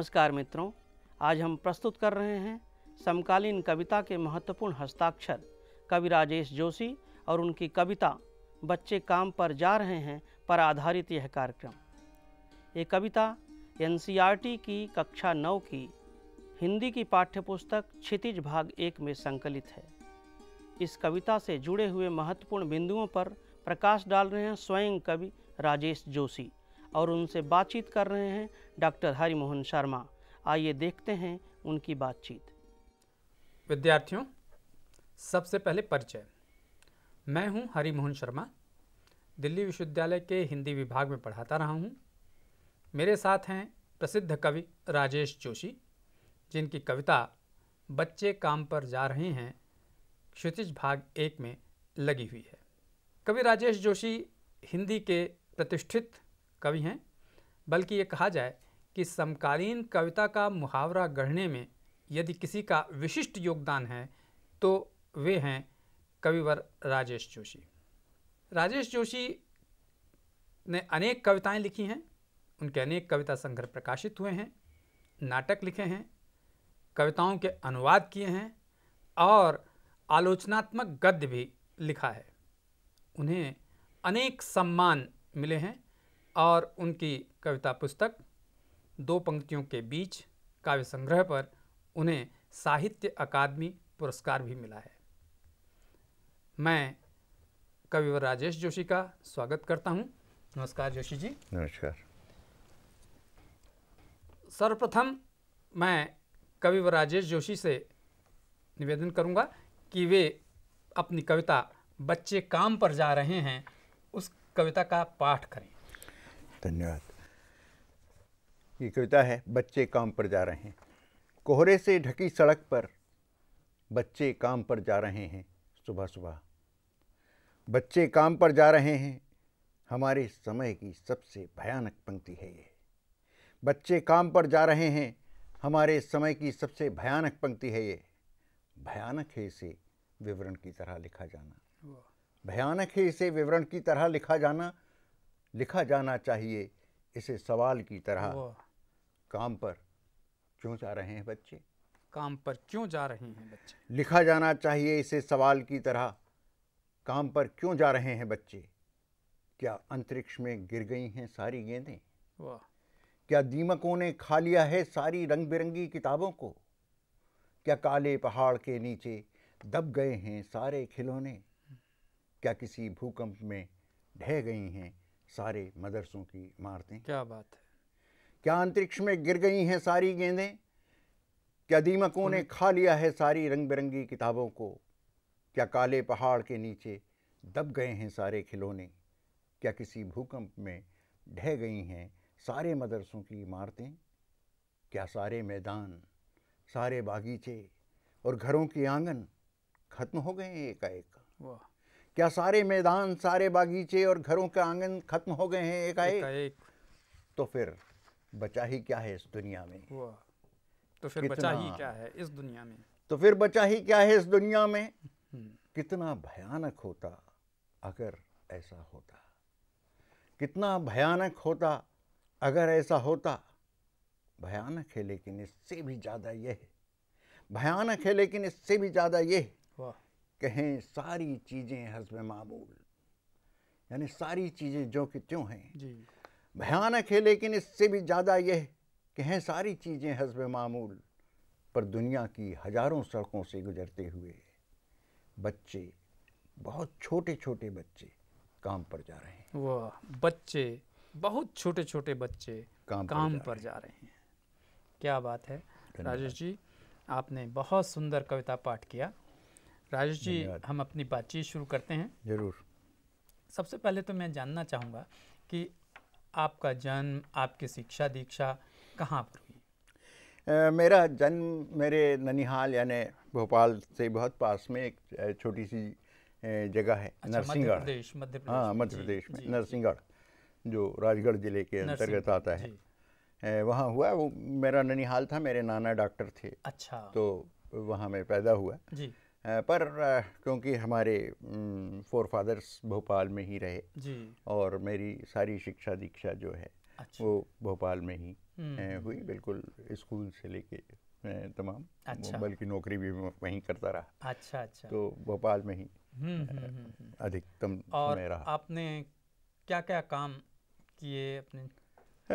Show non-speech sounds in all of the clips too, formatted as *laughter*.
नमस्कार मित्रों आज हम प्रस्तुत कर रहे हैं समकालीन कविता के महत्वपूर्ण हस्ताक्षर कवि राजेश जोशी और उनकी कविता बच्चे काम पर जा रहे हैं पर आधारित यह कार्यक्रम ये कविता एन की कक्षा नौ की हिंदी की पाठ्यपुस्तक क्षितिज भाग एक में संकलित है इस कविता से जुड़े हुए महत्वपूर्ण बिंदुओं पर प्रकाश डाल रहे हैं स्वयं कवि राजेश जोशी और उनसे बातचीत कर रहे हैं डॉक्टर हरिमोहन शर्मा आइए देखते हैं उनकी बातचीत विद्यार्थियों सबसे पहले परिचय मैं हूं हरिमोहन शर्मा दिल्ली विश्वविद्यालय के हिंदी विभाग में पढ़ाता रहा हूं मेरे साथ हैं प्रसिद्ध कवि राजेश जोशी जिनकी कविता बच्चे काम पर जा रहे हैं क्षितिज भाग एक में लगी हुई है कवि राजेश जोशी हिंदी के प्रतिष्ठित कवि हैं बल्कि ये कहा जाए कि समकालीन कविता का मुहावरा गढ़ने में यदि किसी का विशिष्ट योगदान है तो वे हैं कविवर राजेश जोशी राजेश जोशी ने अनेक कविताएं लिखी हैं उनके अनेक कविता संग्रह प्रकाशित हुए हैं नाटक लिखे हैं कविताओं के अनुवाद किए हैं और आलोचनात्मक गद्य भी लिखा है उन्हें अनेक सम्मान मिले हैं और उनकी कविता पुस्तक दो पंक्तियों के बीच काव्य संग्रह पर उन्हें साहित्य अकादमी पुरस्कार भी मिला है मैं कविवर राजेश जोशी का स्वागत करता हूं नमस्कार जोशी जी नमस्कार सर्वप्रथम मैं कविवर राजेश जोशी से निवेदन करूंगा कि वे अपनी कविता बच्चे काम पर जा रहे हैं उस कविता का पाठ करें धन्यवाद ये कविता है बच्चे काम पर जा रहे हैं कोहरे से ढकी सड़क पर बच्चे काम पर जा रहे हैं सुबह सुबह बच्चे काम पर जा रहे हैं हमारे समय की सबसे भयानक पंक्ति है ये बच्चे काम पर जा रहे हैं हमारे समय की सबसे भयानक पंक्ति है ये भयानक है इसे विवरण की तरह लिखा जाना भयानक है इसे विवरण की तरह लिखा जाना लिखा जाना चाहिए इसे सवाल की तरह काम पर क्यों जा रहे हैं बच्चे काम पर क्यों जा रहे हैं बच्चे लिखा जाना चाहिए इसे सवाल की तरह काम पर क्यों जा रहे हैं बच्चे क्या अंतरिक्ष में गिर गई हैं सारी गेंदें वाह क्या दीमकों ने खा लिया है सारी रंग बिरंगी किताबों को क्या काले पहाड़ के नीचे दब गए हैं सारे खिलौने क्या किसी भूकंप में ढह गई हैं सारे मदरसों की इमारतें क्या बात है क्या अंतरिक्ष में गिर गई हैं सारी गेंदें क्या दीमकों ने खा लिया है सारी रंग बिरंगी किताबों को क्या काले पहाड़ के नीचे दब गए हैं सारे खिलौने क्या किसी भूकंप में ढह गई हैं सारे मदरसों की इमारतें क्या सारे मैदान सारे बागीचे और घरों के आंगन खत्म हो गए हैं एकाएक वाह क्या सारे मैदान सारे बागीचे और घरों के आंगन खत्म हो गए हैं एकाएक एक। तो फिर तो बचा ही क्या है इस दुनिया में तो फिर बचा ही क्या है इस दुनिया में तो फिर बचा ही क्या है इस दुनिया में कितना भयानक होता अगर ऐसा होता कितना भयानक होता अगर ऐसा होता भयानक है लेकिन इससे भी ज़्यादा यह भयानक है लेकिन इससे भी ज़्यादा यह कहें सारी चीज़ें हजब मामूल यानी सारी चीज़ें जो कि त्यों हैं भयानक है लेकिन इससे भी ज़्यादा यह कहें सारी चीज़ें हजब मामूल पर दुनिया की हज़ारों सड़कों से गुजरते हुए बच्चे बहुत छोटे छोटे बच्चे काम पर जा रहे हैं वाह बच्चे बहुत छोटे छोटे बच्चे काम, काम पर, जा, पर रहे जा रहे हैं क्या बात है राजेश जी आपने बहुत सुंदर कविता पाठ किया राजेश जी हम अपनी बातचीत शुरू करते हैं ज़रूर सबसे पहले तो मैं जानना चाहूँगा कि आपका जन्म आपकी शिक्षा दीक्षा कहाँ पर हुई मेरा जन्म मेरे ननिहाल यानी भोपाल से बहुत पास में एक छोटी सी जगह है अच्छा, नरसिंहगढ़ हाँ मध्य प्रदेश हाँ, में नरसिंहगढ़ जो राजगढ़ जिले के अंतर्गत आता है वहाँ हुआ वो मेरा ननिहाल था मेरे नाना डॉक्टर थे अच्छा तो वहाँ मैं पैदा हुआ जी पर क्योंकि हमारे फोर फादर्स भोपाल में ही रहे जी। और मेरी सारी शिक्षा दीक्षा जो है अच्छा। वो भोपाल में ही हम्म। हुई बिल्कुल स्कूल से लेके तमाम अच्छा। बल्कि नौकरी भी वहीं करता रहा अच्छा अच्छा तो भोपाल में ही हम्म, हम्म, अधिकतम और रहा आपने क्या क्या काम किए अपने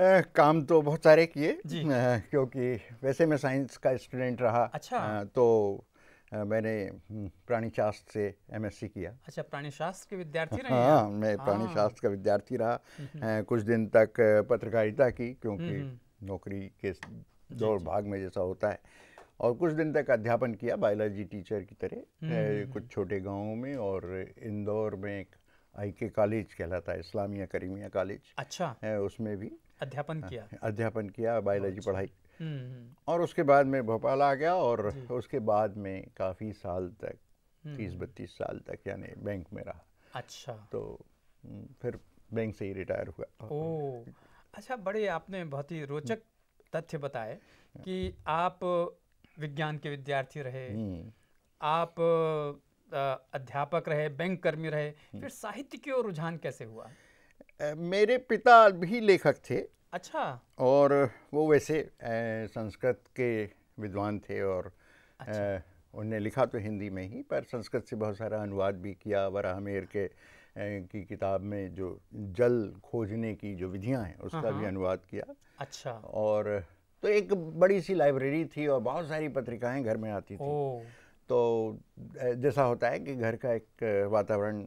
आ, काम तो बहुत सारे किए क्योंकि वैसे मैं साइंस का स्टूडेंट रहा अच्छा आ, तो मैंने हम्म, प्राणी शास्त्र से एमएससी किया अच्छा प्राणी शास्त्र के विद्यार्थी रहे हाँ मैं हाँ। प्राणी शास्त्र का विद्यार्थी रहा कुछ दिन तक पत्रकारिता की क्योंकि नौकरी के दौड़ भाग में जैसा होता है और कुछ दिन तक अध्यापन किया बायोलॉजी टीचर की तरह कुछ छोटे गांवों में और इंदौर में एक आई के कॉलेज कहलाता है इस्लामिया करीमिया कॉलेज अच्छा उसमें भी अध्यापन किया अध्यापन किया बायोलॉजी अच्छा। पढ़ाई और उसके बाद मैं भोपाल आ गया और उसके बाद में काफ़ी साल तक हम्म। तीस बत्तीस साल तक यानी बैंक में रहा अच्छा तो हम्म, फिर बैंक से ही रिटायर हुआ ओ अच्छा बड़े आपने बहुत ही रोचक तथ्य बताए कि आप विज्ञान के विद्यार्थी रहे हम्म। आप अध्यापक रहे बैंक कर्मी रहे फिर साहित्य की ओर रुझान कैसे हुआ मेरे पिता भी लेखक थे अच्छा और वो वैसे संस्कृत के विद्वान थे और अच्छा। ए, उनने लिखा तो हिंदी में ही पर संस्कृत से बहुत सारा अनुवाद भी किया वराह हमेर के की किताब में जो जल खोजने की जो विधियां हैं हाँ, उसका भी हाँ। अनुवाद किया अच्छा और तो एक बड़ी सी लाइब्रेरी थी और बहुत सारी पत्रिकाएं घर में आती थी तो जैसा होता है कि घर का एक वातावरण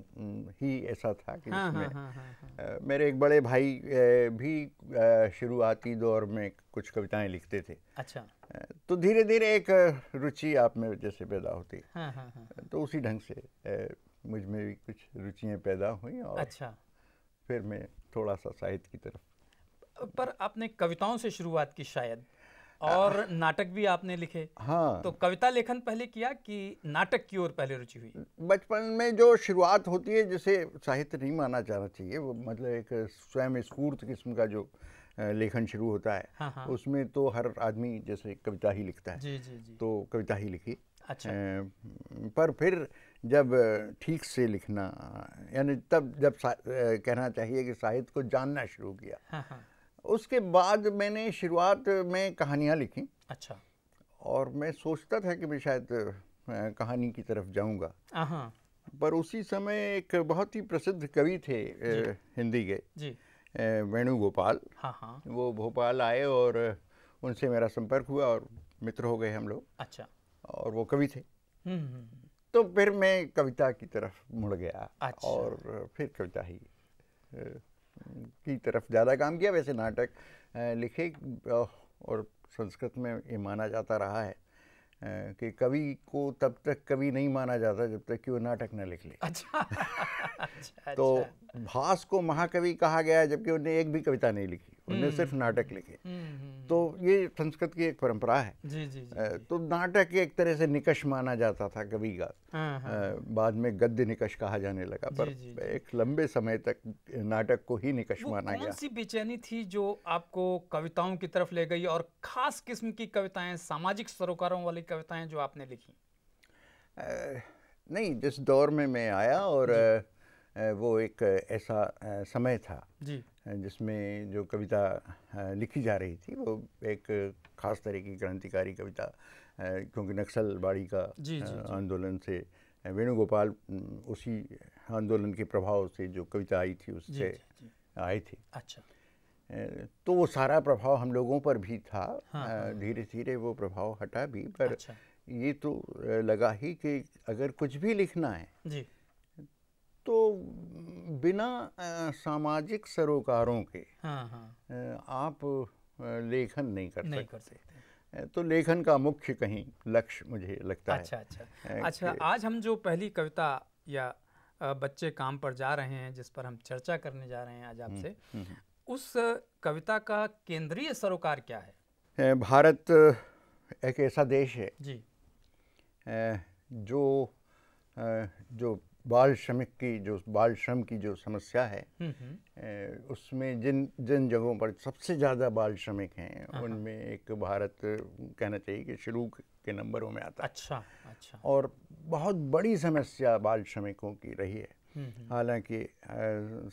ही ऐसा था कि हाँ, जिसमें हाँ, हाँ, हाँ, हाँ। मेरे एक बड़े भाई भी शुरुआती दौर में कुछ कविताएं लिखते थे अच्छा तो धीरे धीरे एक रुचि आप में जैसे पैदा होती हाँ, हाँ, हाँ, हाँ। तो उसी ढंग से मुझ में भी कुछ रुचियाँ पैदा हुई और अच्छा फिर मैं थोड़ा सा साहित्य की तरफ पर आपने कविताओं से शुरुआत की शायद और नाटक भी आपने लिखे हाँ तो कविता लेखन पहले किया कि नाटक की ओर पहले रुचि हुई बचपन में जो शुरुआत होती है जिसे साहित्य नहीं माना जाना चाहिए वो मतलब एक स्वयं स्फूर्त किस्म का जो लेखन शुरू होता है हाँ हाँ। उसमें तो हर आदमी जैसे कविता ही लिखता है जी जी जी तो कविता ही लिखी अच्छा पर फिर जब ठीक से लिखना यानी तब जब कहना चाहिए कि साहित्य को जानना शुरू किया हाँ हाँ। उसके बाद मैंने शुरुआत में कहानियाँ लिखी अच्छा और मैं सोचता था कि मैं शायद कहानी की तरफ जाऊँगा हाँ, हाँ। पर उसी समय एक बहुत ही प्रसिद्ध कवि थे हिंदी के वेणुगोपाल हाँ, हाँ वो भोपाल आए और उनसे मेरा संपर्क हुआ और मित्र हो गए हम लोग अच्छा और वो कवि थे हम्म, हम्म। तो फिर मैं कविता की तरफ मुड़ गया अच्छा। और फिर कविता ही की तरफ ज़्यादा काम किया वैसे नाटक लिखे और संस्कृत में ये माना जाता रहा है कि कवि को तब तक कवि नहीं माना जाता जब तक कि वो नाटक न लिख ले अच्छा, *laughs* अच्छा तो अच्छा। भास को महाकवि कहा गया जबकि उन्हें एक भी कविता नहीं लिखी उनने हम्म। सिर्फ नाटक लिखे हम्म, हम्म, तो ये संस्कृत की एक परंपरा है जी, जी, जी, तो नाटक एक तरह से निकश माना जाता था कवि का हाँ, हाँ। बाद में गद्य निकश कहा जाने लगा पर एक लंबे समय तक नाटक को ही निकश माना गया ऐसी बेचैनी थी जो आपको कविताओं की तरफ ले गई और खास किस्म की कविताएं सामाजिक सरोकारों वाली कविताएं जो आपने लिखी नहीं जिस दौर में मैं आया और वो एक ऐसा समय था जी जिसमें जो कविता लिखी जा रही थी वो एक खास तरह की क्रांतिकारी कविता क्योंकि नक्सलवाड़ी का आंदोलन से वेणुगोपाल उसी आंदोलन के प्रभाव से जो कविता आई थी उससे आए थे अच्छा तो वो सारा प्रभाव हम लोगों पर भी था हाँ, हाँ। धीरे धीरे वो प्रभाव हटा भी पर अच्छा। ये तो लगा ही कि अगर कुछ भी लिखना है जी तो बिना सामाजिक सरोकारों के हाँ हाँ। आप लेखन नहीं कर नहीं सकते, कर सकते। तो लेखन का मुख्य कहीं लक्ष्य मुझे लगता अच्छा, है अच्छा अच्छा अच्छा आज हम जो पहली कविता या बच्चे काम पर जा रहे हैं जिस पर हम चर्चा करने जा रहे हैं आज हम्म, आपसे हम्म, हम्म। उस कविता का केंद्रीय सरोकार क्या है भारत एक ऐसा देश है जी जो जो बाल श्रमिक की जो बाल श्रम की जो समस्या है हम्म, हम्म। उसमें जिन जिन जगहों पर सबसे ज़्यादा बाल श्रमिक हैं हाँ, हाँ। उनमें एक भारत कहना चाहिए कि शुरू के नंबरों में आता है अच्छा अच्छा और बहुत बड़ी समस्या बाल श्रमिकों की रही है हम्म, हालांकि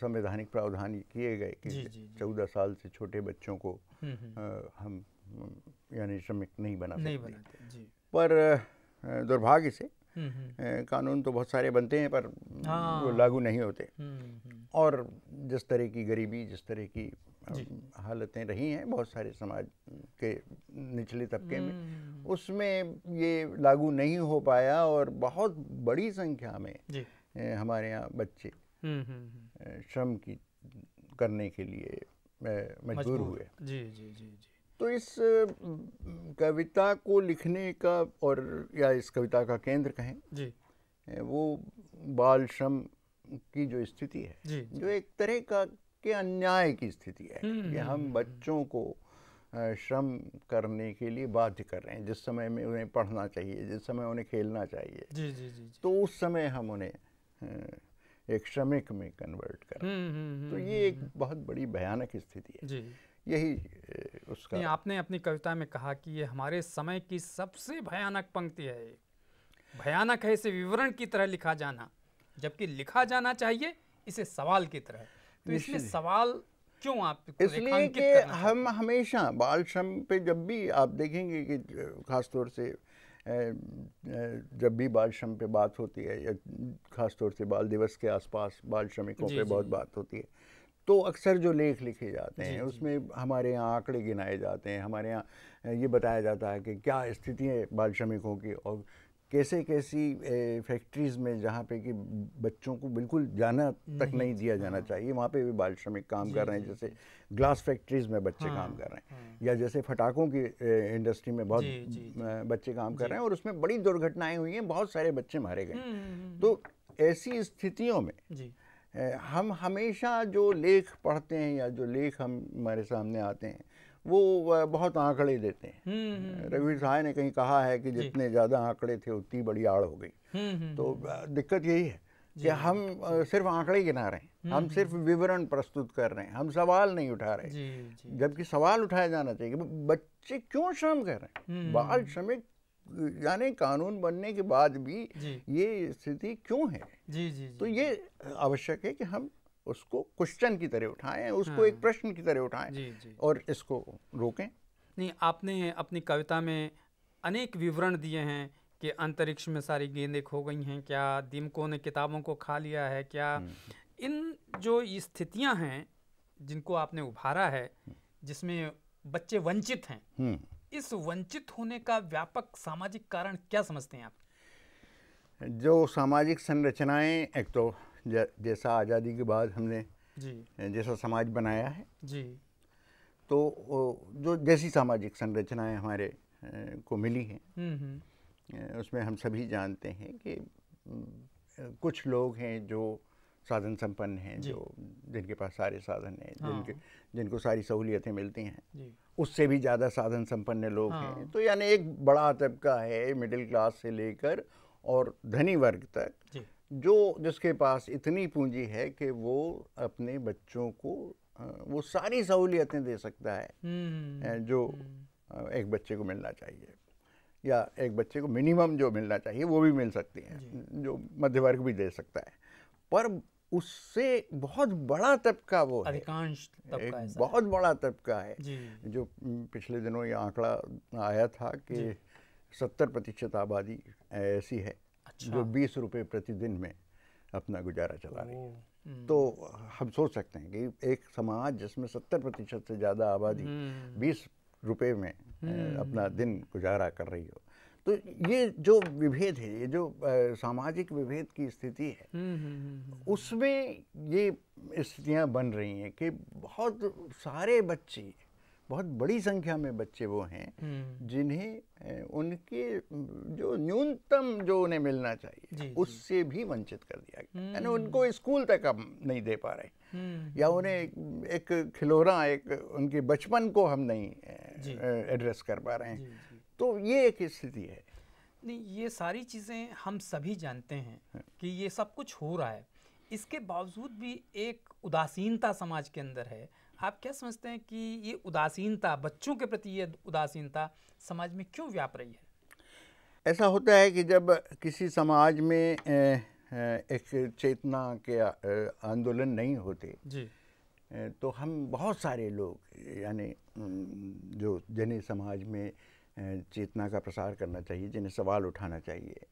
संवैधानिक प्रावधान किए गए कि चौदह साल से छोटे बच्चों को हम यानी श्रमिक नहीं बना सकते पर दुर्भाग्य से कानून तो बहुत सारे बनते हैं पर हाँ। वो लागू नहीं होते और जिस तरह की गरीबी जिस तरह की हालतें रही हैं बहुत सारे समाज के निचले तबके में उसमें ये लागू नहीं हो पाया और बहुत बड़ी संख्या में हमारे यहाँ बच्चे श्रम की करने के लिए मजबूर हुए जी जी जी जी तो इस कविता को लिखने का और या इस कविता का केंद्र कहें जी वो बाल श्रम की जो स्थिति है जी, जी। जो एक तरह का के अन्याय की स्थिति है हम्म, कि हम हम्म, हम्म। बच्चों को श्रम करने के लिए बाध्य कर रहे हैं जिस समय में उन्हें पढ़ना चाहिए जिस समय उन्हें खेलना चाहिए जी, जी, जी, जी। तो उस समय हम उन्हें एक श्रमिक में कन्वर्ट कर रहे हैं तो ये एक बहुत बड़ी भयानक स्थिति है यही उसका नहीं, आपने अपनी कविता में कहा कि ये हमारे समय की सबसे भयानक पंक्ति है भयानक है इसे विवरण की तरह लिखा जाना जबकि लिखा जाना चाहिए इसे सवाल की तरह तो इसमें सवाल क्यों आप इसलिए कि हम हमेशा बाल श्रम पे जब भी आप देखेंगे कि खास तौर से जब भी बाल श्रम पे बात होती है या खास तौर से बाल दिवस के आसपास बाल श्रमिकों पे बहुत बात होती है तो अक्सर जो लेख लिखे जाते हैं उसमें हमारे यहाँ आंकड़े गिनाए जाते हैं हमारे यहाँ ये बताया जाता है कि क्या स्थिति है बाल श्रमिकों की और कैसे कैसी फैक्ट्रीज़ में जहाँ पे कि बच्चों को बिल्कुल जाना तक नहीं दिया जाना हाँ। चाहिए वहाँ पे भी बाल श्रमिक काम कर रहे हैं जैसे ग्लास फैक्ट्रीज़ में बच्चे हाँ, काम कर रहे हैं हाँ। या जैसे फटाखों की इंडस्ट्री में बहुत जी, जी, बच्चे काम कर रहे हैं और उसमें बड़ी दुर्घटनाएं हुई हैं बहुत सारे बच्चे मारे गए हम्म, हम्म, हम्म, तो ऐसी स्थितियों में हम हमेशा जो लेख पढ़ते हैं या जो लेख हम हमारे सामने आते हैं वो बहुत आंकड़े देते हैं हम्म, हम्म, हम्म। रवि साय ने कहीं कहा है कि जितने ज़्यादा आंकड़े थे उतनी बड़ी आड़ हो गई तो दिक्कत यही है कि हम सिर्फ आंकड़े गिना रहे हैं हम सिर्फ विवरण प्रस्तुत कर रहे हैं हम सवाल नहीं उठा रहे जबकि सवाल उठाया जाना चाहिए बच्चे क्यों श्रम कर रहे हैं बाल श्रमिक यानी कानून बनने के बाद भी ये स्थिति क्यों है जी जी, जी तो ये आवश्यक है कि हम उसको क्वेश्चन की तरह उठाएं उसको हाँ। एक प्रश्न की तरह उठाएं जी, जी। और इसको रोकें नहीं आपने अपनी कविता में अनेक विवरण दिए हैं कि अंतरिक्ष में सारी गेंदें खो गई हैं क्या दिमकों ने किताबों को खा लिया है क्या हम्म। इन जो स्थितियां हैं जिनको आपने उभारा है हम्म। जिसमें बच्चे वंचित हैं हम्म। इस वंचित होने का व्यापक सामाजिक कारण क्या समझते हैं आप जो सामाजिक संरचनाएं एक तो जैसा आज़ादी के बाद हमने जी जैसा समाज बनाया है जी तो जो जैसी सामाजिक संरचनाएं हमारे को मिली हैं हम्म, हम्म। उसमें हम सभी जानते हैं कि कुछ लोग हैं जो साधन संपन्न हैं जो जिनके पास सारे साधन हैं हाँ। जिनके जिनको सारी सहूलियतें मिलती हैं उससे भी ज़्यादा साधन संपन्न लोग हाँ। हैं तो यानी एक बड़ा तबका है मिडिल क्लास से लेकर और धनी वर्ग तक जो जिसके पास इतनी पूंजी है कि वो अपने बच्चों को वो सारी सहूलियतें दे सकता है हम्म। जो हम्म। एक बच्चे को मिलना चाहिए या एक बच्चे को मिनिमम जो मिलना चाहिए वो भी मिल सकती है जो मध्य वर्ग भी दे सकता है पर उससे बहुत बड़ा तबका वो है अधिकांश एक बहुत बड़ा तबका है जो पिछले दिनों ये आंकड़ा आया था कि सत्तर प्रतिशत आबादी ऐसी है अच्छा। जो बीस रुपये प्रतिदिन में अपना गुजारा चला रही है हम्म। तो हम सोच सकते हैं कि एक समाज जिसमें सत्तर प्रतिशत से ज़्यादा आबादी हम्म। बीस रुपये में हम्म। अपना दिन गुजारा कर रही हो तो ये जो विभेद है ये जो सामाजिक विभेद की स्थिति है हम्म, हम्म, हम्म, उसमें ये स्थितियाँ बन रही हैं कि बहुत सारे बच्चे बहुत बड़ी संख्या में बच्चे वो हैं जिन्हें उनके जो न्यूनतम जो उन्हें मिलना चाहिए उससे भी वंचित कर दिया गया यानी उनको स्कूल तक हम नहीं दे पा रहे या उन्हें एक खिलौना एक उनके बचपन को हम नहीं एड्रेस कर पा रहे हैं तो ये एक स्थिति है नहीं ये सारी चीज़ें हम सभी जानते हैं हाँ। कि ये सब कुछ हो रहा है इसके बावजूद भी एक उदासीनता समाज के अंदर है आप क्या समझते हैं कि ये उदासीनता बच्चों के प्रति ये उदासीनता समाज में क्यों व्याप रही है ऐसा होता है कि जब किसी समाज में एक चेतना के आंदोलन नहीं होते जी तो हम बहुत सारे लोग यानी जो जनी समाज में चेतना का प्रसार करना चाहिए जिन्हें सवाल उठाना चाहिए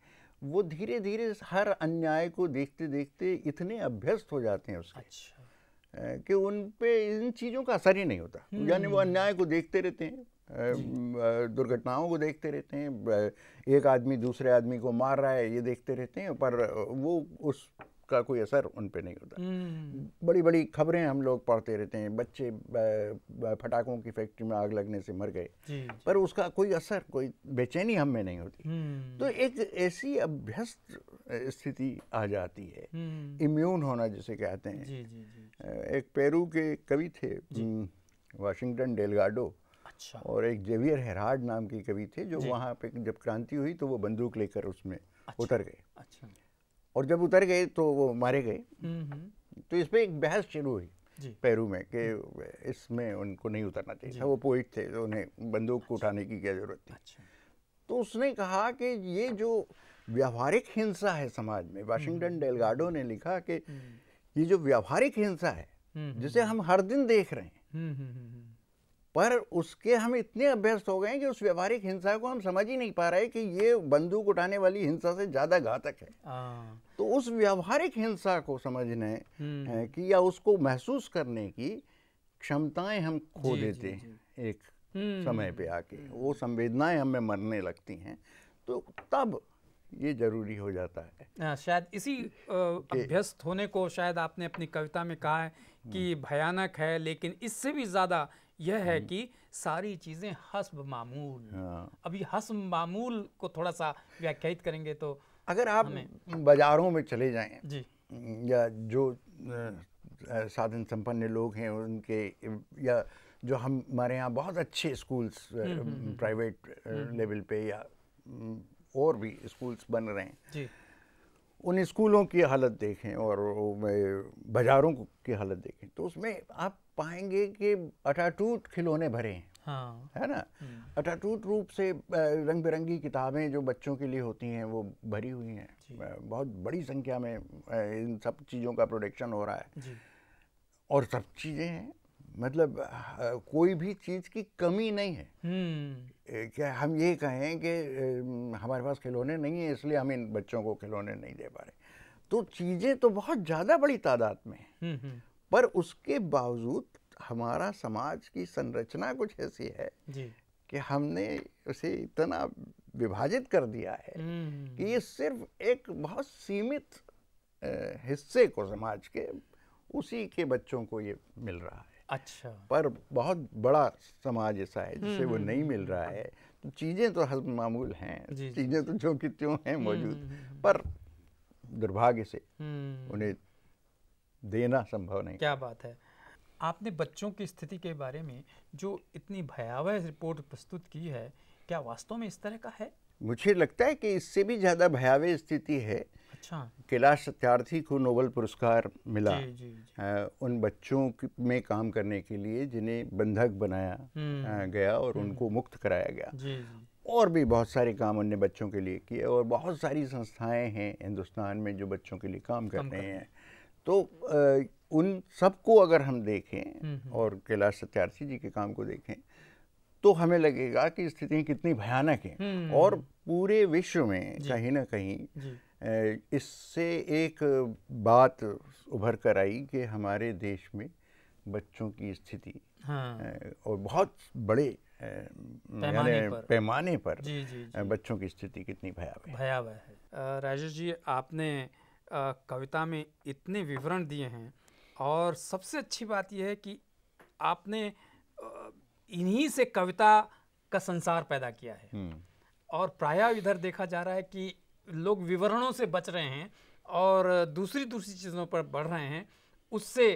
वो धीरे धीरे हर अन्याय को देखते देखते इतने अभ्यस्त हो जाते हैं उसके अच्छा। कि उन पे इन चीज़ों का असर ही नहीं होता हम्म। यानी वो अन्याय को देखते रहते हैं दुर्घटनाओं को देखते रहते हैं एक आदमी दूसरे आदमी को मार रहा है ये देखते रहते हैं पर वो उस उसका कोई असर उन पर नहीं होता हम्म। बड़ी बड़ी खबरें हम लोग पढ़ते रहते हैं बच्चे फटाखों की फैक्ट्री में आग लगने से मर गए पर उसका कोई असर कोई बेचैनी हम में नहीं होती हम्म। तो एक ऐसी अभ्यस्त स्थिति आ जाती है हम्म। इम्यून होना जिसे कहते हैं जी, जी, जी। एक पेरू के कवि थे वाशिंगटन डेलगाडो अच्छा। और एक जेवियर हेराड नाम की कवि थे जो वहाँ पे जब क्रांति हुई तो वो बंदूक लेकर उसमें अच्छा। उतर गए अच्छा। और जब उतर गए तो वो मारे गए हम्म, हम्म। तो इसमें एक बहस शुरू हुई पेरू में कि हम्म। इसमें उनको नहीं उतरना चाहिए था वो पोइट थे तो उन्हें बंदूक को अच्छा। उठाने की क्या जरूरत थी अच्छा। तो उसने कहा कि ये जो व्यावहारिक हिंसा है समाज में वाशिंगटन डेलगाडो ने लिखा कि ये जो व्यावहारिक हिंसा है जिसे हम हर दिन देख रहे हैं पर उसके हम इतने अभ्यस्त हो गए कि उस व्यवहारिक हिंसा को हम समझ ही नहीं पा रहे कि ये बंदूक उठाने वाली हिंसा से ज़्यादा घातक है हाँ। तो उस व्यवहारिक हिंसा को समझने हम्म। की या उसको महसूस करने की क्षमताएं हम खो देते हैं एक हम्म। समय पे आके वो संवेदनाएं हमें मरने लगती हैं तो तब ये जरूरी हो जाता है आ, शायद इसी अभ्यस्त होने को शायद आपने अपनी कविता में कहा है कि हम्म। भयानक है लेकिन इससे भी ज़्यादा यह है कि सारी चीज़ें हसब मामूल हाँ। अभी हसब मामूल को थोड़ा सा व्याख्यात करेंगे तो अगर आप बाज़ारों में चले जाएं जी या जो साधन संपन्न लोग हैं उनके या जो हम हमारे यहाँ बहुत अच्छे schools hmm, hmm, hmm, private level पे या और भी स्कूल्स बन रहे हैं जी उन स्कूलों की हालत देखें और बाज़ारों की हालत देखें तो उसमें आप पाएंगे कि अटाटूट खिलौने भरे हैं हाँ। है ना हम्म। अटूट रूप से रंग बिरंगी किताबें जो बच्चों के लिए होती हैं वो भरी हुई हैं बहुत बड़ी संख्या में इन सब चीज़ों का प्रोडक्शन हो रहा है और सब चीज़ें हैं मतलब कोई भी चीज़ की कमी नहीं है हम्म। क्या हम ये कहें कि हमारे पास खिलौने नहीं है इसलिए हम इन बच्चों को खिलौने नहीं दे पा रहे तो चीज़ें तो बहुत ज़्यादा बड़ी तादाद में हैं हम्म, पर उसके बावजूद हमारा समाज की संरचना कुछ ऐसी है कि हमने उसे इतना विभाजित कर दिया है हम्म। कि ये सिर्फ एक बहुत सीमित हिस्से को समाज के उसी के बच्चों को ये मिल रहा है अच्छा पर बहुत बड़ा समाज ऐसा है जिसे हम्म, वो हम्म, नहीं मिल रहा है तो चीज़ें तो हजम मामूल हैं चीज़ें तो जो कि त्यों हैं मौजूद पर दुर्भाग्य से उन्हें देना संभव नहीं क्या बात है आपने बच्चों की स्थिति के बारे में जो इतनी भयावह रिपोर्ट प्रस्तुत की है क्या वास्तव में इस तरह का है मुझे लगता है कि इससे भी ज़्यादा भयावह स्थिति है अच्छा कैलाश सत्यार्थी को नोबल पुरस्कार मिला जी, जी, जी। आ, उन बच्चों में काम करने के लिए जिन्हें बंधक बनाया हम्म। गया और हम्म। उनको मुक्त कराया गया जी, जी। और भी बहुत सारे काम उनने बच्चों के लिए किए और बहुत सारी संस्थाएं हैं हिंदुस्तान में जो बच्चों के लिए काम कर रहे हैं तो आ, उन सबको अगर हम देखें हम्म, हम्म। और कैलाश सत्यार्थी जी के काम को देखें तो हमें लगेगा कि स्थितियाँ कितनी भयानक हैं हम्म, और पूरे विश्व में कहीं ना कहीं इससे एक बात उभर कर आई कि हमारे देश में बच्चों की स्थिति हाँ। और बहुत बड़े पैमाने पर, पैमाने पर जी, जी, जी। बच्चों की स्थिति कितनी भयावह भयावह है राजेश जी आपने कविता में इतने विवरण दिए हैं और सबसे अच्छी बात यह है कि आपने इन्हीं से कविता का संसार पैदा किया है हम्म। और प्राय इधर देखा जा रहा है कि लोग विवरणों से बच रहे हैं और दूसरी दूसरी चीज़ों पर बढ़ रहे हैं उससे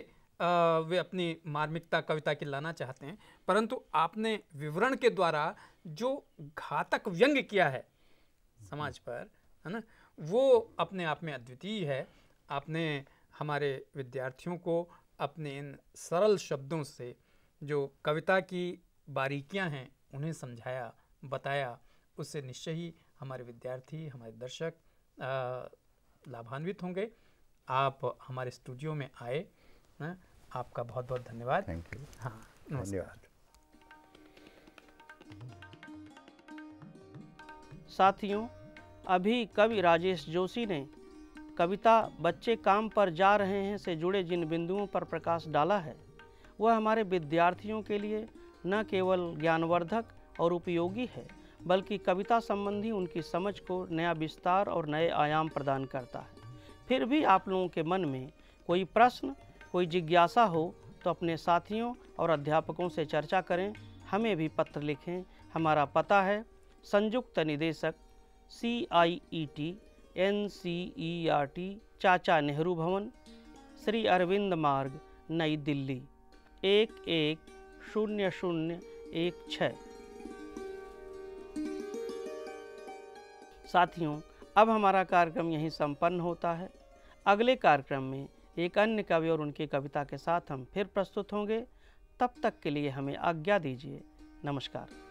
वे अपनी मार्मिकता कविता की लाना चाहते हैं परंतु आपने विवरण के द्वारा जो घातक व्यंग किया है समाज पर है ना वो अपने आप में अद्वितीय है आपने हमारे विद्यार्थियों को अपने इन सरल शब्दों से जो कविता की बारीकियां हैं उन्हें समझाया बताया उससे निश्चय ही हमारे विद्यार्थी हमारे दर्शक लाभान्वित होंगे आप हमारे स्टूडियो में आए ना? आपका बहुत बहुत धन्यवाद थैंक यू हाँ धन्यवाद साथियों अभी कवि राजेश जोशी ने कविता बच्चे काम पर जा रहे हैं से जुड़े जिन बिंदुओं पर प्रकाश डाला है वह हमारे विद्यार्थियों के लिए न केवल ज्ञानवर्धक और उपयोगी है बल्कि कविता संबंधी उनकी समझ को नया विस्तार और नए आयाम प्रदान करता है फिर भी आप लोगों के मन में कोई प्रश्न कोई जिज्ञासा हो तो अपने साथियों और अध्यापकों से चर्चा करें हमें भी पत्र लिखें हमारा पता है संयुक्त निदेशक C I E T N C E R T Chacha Nehru भवन श्री अरविंद मार्ग नई दिल्ली एक एक शून्य शून्य एक छः साथियों अब हमारा कार्यक्रम यहीं संपन्न होता है अगले कार्यक्रम में एक अन्य कवि और उनकी कविता के साथ हम फिर प्रस्तुत होंगे तब तक के लिए हमें आज्ञा दीजिए नमस्कार